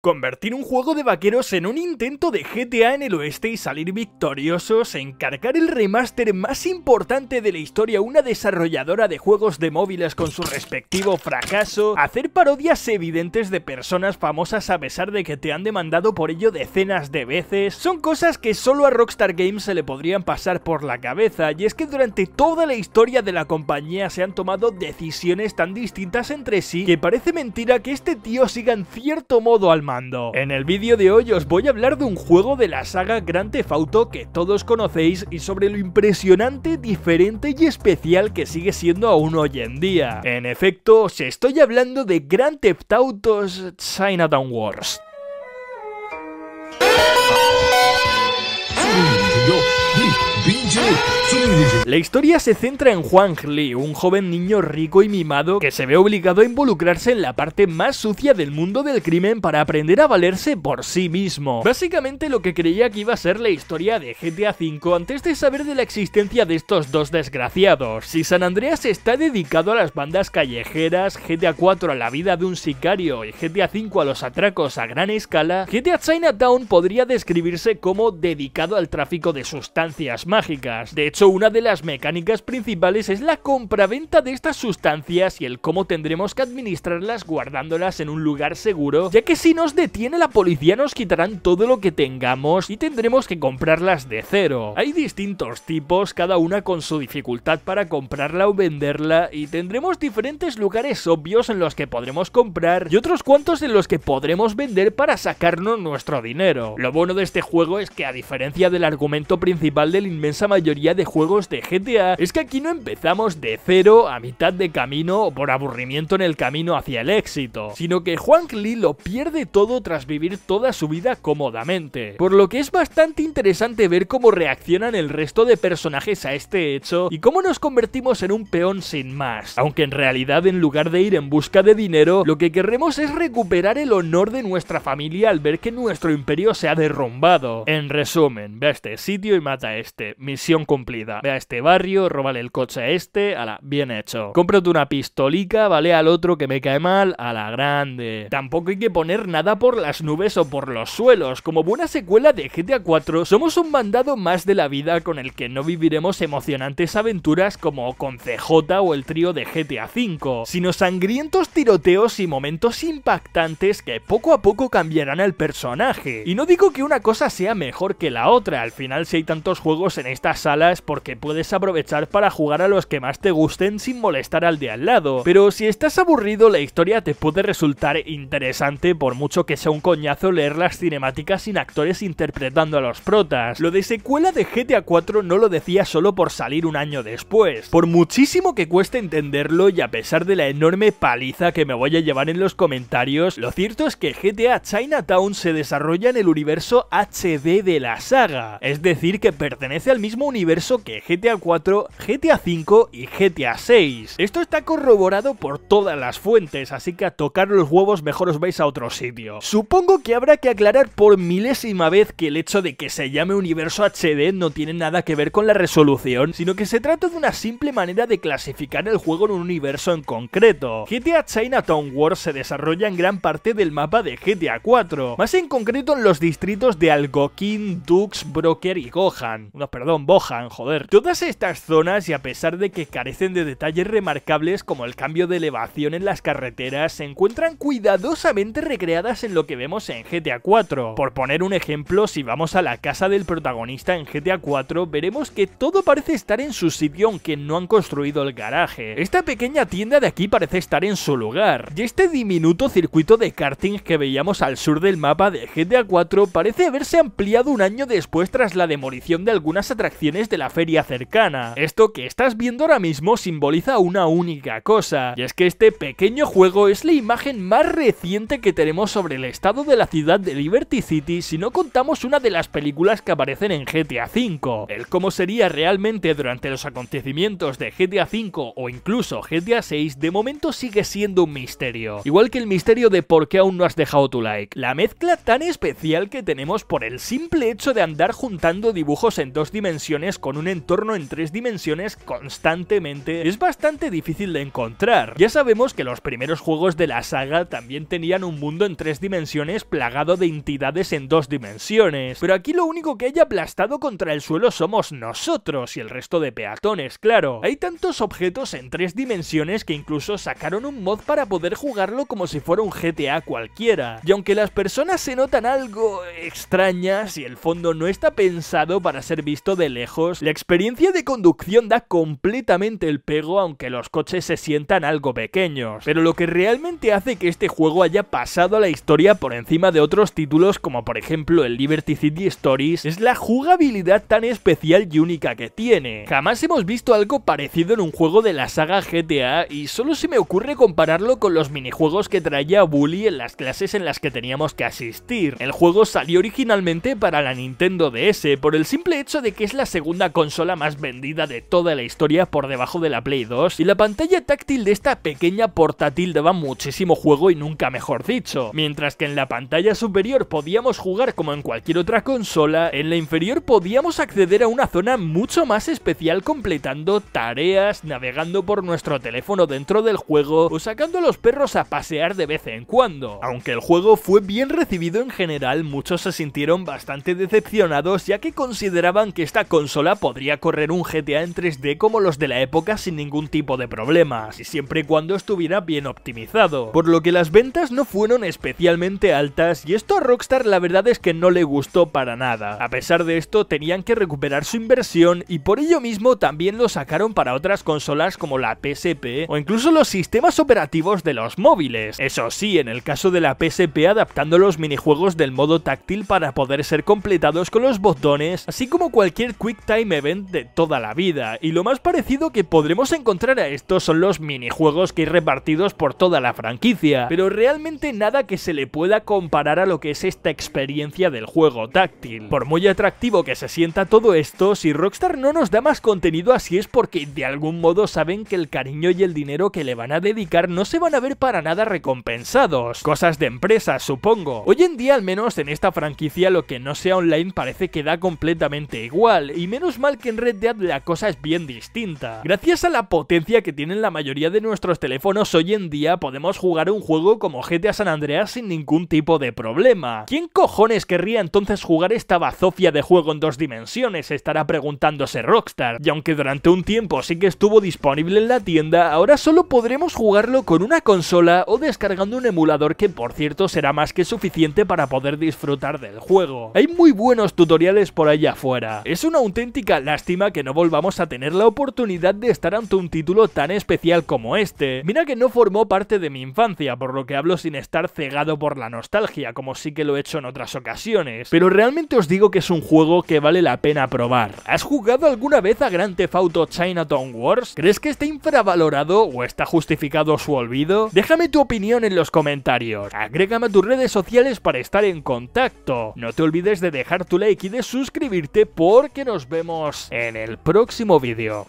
Convertir un juego de vaqueros en un intento de GTA en el oeste y salir victoriosos, encargar el remaster más importante de la historia a una desarrolladora de juegos de móviles con su respectivo fracaso, hacer parodias evidentes de personas famosas a pesar de que te han demandado por ello decenas de veces, son cosas que solo a Rockstar Games se le podrían pasar por la cabeza, y es que durante toda la historia de la compañía se han tomado decisiones tan distintas entre sí que parece mentira que este tío siga en cierto modo al en el vídeo de hoy os voy a hablar de un juego de la saga Grand Theft Auto que todos conocéis y sobre lo impresionante, diferente y especial que sigue siendo aún hoy en día. En efecto, os estoy hablando de Grand Theft Autos Chinatown Wars. La historia se centra en Juan Li, un joven niño rico y mimado que se ve obligado a involucrarse en la parte más sucia del mundo del crimen para aprender a valerse por sí mismo. Básicamente lo que creía que iba a ser la historia de GTA V antes de saber de la existencia de estos dos desgraciados. Si San Andreas está dedicado a las bandas callejeras, GTA 4 a la vida de un sicario y GTA 5 a los atracos a gran escala, GTA Chinatown podría describirse como dedicado al tráfico de sustancias mágicas. De hecho, una de las mecánicas principales es la compra-venta de estas sustancias y el cómo tendremos que administrarlas guardándolas en un lugar seguro, ya que si nos detiene la policía nos quitarán todo lo que tengamos y tendremos que comprarlas de cero. Hay distintos tipos, cada una con su dificultad para comprarla o venderla y tendremos diferentes lugares obvios en los que podremos comprar y otros cuantos en los que podremos vender para sacarnos nuestro dinero. Lo bueno de este juego es que a diferencia del argumento principal de la inmensa mayoría de juegos de GTA es que aquí no empezamos de cero a mitad de camino o por aburrimiento en el camino hacia el éxito, sino que Juan Lee lo pierde todo tras vivir toda su vida cómodamente, por lo que es bastante interesante ver cómo reaccionan el resto de personajes a este hecho y cómo nos convertimos en un peón sin más, aunque en realidad en lugar de ir en busca de dinero, lo que queremos es recuperar el honor de nuestra familia al ver que nuestro imperio se ha derrumbado. En resumen, ve este sitio y mata a este, misión cumplida. Ve a este barrio, róbale el coche a este, a bien hecho. Cómprate una pistolica, ¿vale? Al otro que me cae mal, a la grande. Tampoco hay que poner nada por las nubes o por los suelos. Como buena secuela de GTA 4, somos un mandado más de la vida con el que no viviremos emocionantes aventuras como con CJ o el trío de GTA 5, sino sangrientos tiroteos y momentos impactantes que poco a poco cambiarán al personaje. Y no digo que una cosa sea mejor que la otra, al final si hay tantos juegos en estas salas, porque puedes aprovechar para jugar a los que más te gusten sin molestar al de al lado. Pero si estás aburrido, la historia te puede resultar interesante por mucho que sea un coñazo leer las cinemáticas sin actores interpretando a los protas. Lo de secuela de GTA 4 no lo decía solo por salir un año después. Por muchísimo que cueste entenderlo y a pesar de la enorme paliza que me voy a llevar en los comentarios, lo cierto es que GTA Chinatown se desarrolla en el universo HD de la saga, es decir, que pertenece al mismo universo que GTA 4, GTA 5 y GTA 6. Esto está corroborado por todas las fuentes, así que a tocar los huevos mejor os vais a otro sitio. Supongo que habrá que aclarar por milésima vez que el hecho de que se llame universo HD no tiene nada que ver con la resolución, sino que se trata de una simple manera de clasificar el juego en un universo en concreto. GTA Chinatown Wars se desarrolla en gran parte del mapa de GTA 4, más en concreto en los distritos de Algokin, Dux, Broker y Gohan. No, perdón, Bohan, joder. Todas estas zonas, y a pesar de que carecen de detalles remarcables como el cambio de elevación en las carreteras, se encuentran cuidadosamente recreadas en lo que vemos en GTA 4. Por poner un ejemplo, si vamos a la casa del protagonista en GTA 4, veremos que todo parece estar en su sitio aunque no han construido el garaje. Esta pequeña tienda de aquí parece estar en su lugar. Y este diminuto circuito de karting que veíamos al sur del mapa de GTA 4 parece haberse ampliado un año después tras la demolición de algunas atracciones de la feria cercana. Esto que estás viendo ahora mismo simboliza una única cosa, y es que este pequeño juego es la imagen más reciente que tenemos sobre el estado de la ciudad de Liberty City si no contamos una de las películas que aparecen en GTA V. El cómo sería realmente durante los acontecimientos de GTA V o incluso GTA VI de momento sigue siendo un misterio. Igual que el misterio de por qué aún no has dejado tu like. La mezcla tan especial que tenemos por el simple hecho de andar juntando dibujos en dos dimensiones con un entorno en tres dimensiones constantemente es bastante difícil de encontrar. Ya sabemos que los primeros juegos de la saga también tenían un mundo en tres dimensiones plagado de entidades en dos dimensiones, pero aquí lo único que haya aplastado contra el suelo somos nosotros y el resto de peatones, claro. Hay tantos objetos en tres dimensiones que incluso sacaron un mod para poder jugarlo como si fuera un GTA cualquiera. Y aunque las personas se notan algo extrañas y el fondo no está pensado para ser visto de lejos, la experiencia de conducción da completamente el pego aunque los coches se sientan algo pequeños, pero lo que realmente hace que este juego haya pasado a la historia por encima de otros títulos como por ejemplo el Liberty City Stories es la jugabilidad tan especial y única que tiene. Jamás hemos visto algo parecido en un juego de la saga GTA y solo se me ocurre compararlo con los minijuegos que traía Bully en las clases en las que teníamos que asistir. El juego salió originalmente para la Nintendo DS por el simple hecho de que es la segunda consola más vendida de toda la historia por debajo de la Play 2 y la pantalla táctil de esta pequeña portátil daba muchísimo juego y nunca mejor dicho. Mientras que en la pantalla superior podíamos jugar como en cualquier otra consola, en la inferior podíamos acceder a una zona mucho más especial completando tareas, navegando por nuestro teléfono dentro del juego o sacando a los perros a pasear de vez en cuando. Aunque el juego fue bien recibido en general, muchos se sintieron bastante decepcionados ya que consideraban que esta consola podría correr un GTA en 3D como los de la época sin ningún tipo de problemas, y siempre y cuando estuviera bien optimizado. Por lo que las ventas no fueron especialmente altas y esto a Rockstar la verdad es que no le gustó para nada. A pesar de esto tenían que recuperar su inversión y por ello mismo también lo sacaron para otras consolas como la PSP o incluso los sistemas operativos de los móviles. Eso sí, en el caso de la PSP adaptando los minijuegos del modo táctil para poder ser completados con los botones, así como cualquier Quick timer ven de toda la vida, y lo más parecido que podremos encontrar a esto son los minijuegos que hay repartidos por toda la franquicia, pero realmente nada que se le pueda comparar a lo que es esta experiencia del juego táctil. Por muy atractivo que se sienta todo esto, si Rockstar no nos da más contenido así es porque de algún modo saben que el cariño y el dinero que le van a dedicar no se van a ver para nada recompensados. Cosas de empresas, supongo. Hoy en día, al menos en esta franquicia, lo que no sea online parece que da completamente igual, y menos mal que en Red Dead la cosa es bien distinta. Gracias a la potencia que tienen la mayoría de nuestros teléfonos hoy en día, podemos jugar un juego como GTA San Andreas sin ningún tipo de problema. ¿Quién cojones querría entonces jugar esta bazofia de juego en dos dimensiones? Estará preguntándose Rockstar. Y aunque durante un tiempo sí que estuvo disponible en la tienda, ahora solo podremos jugarlo con una consola o descargando un emulador que por cierto será más que suficiente para poder disfrutar del juego. Hay muy buenos tutoriales por allá afuera. Es una auténtica lástima que no volvamos a tener la oportunidad de estar ante un título tan especial como este. Mira que no formó parte de mi infancia, por lo que hablo sin estar cegado por la nostalgia, como sí que lo he hecho en otras ocasiones, pero realmente os digo que es un juego que vale la pena probar. ¿Has jugado alguna vez a Grand Theft Auto Chinatown Wars? ¿Crees que está infravalorado o está justificado su olvido? Déjame tu opinión en los comentarios, agrégame a tus redes sociales para estar en contacto. No te olvides de dejar tu like y de suscribirte porque nos vemos en el próximo vídeo.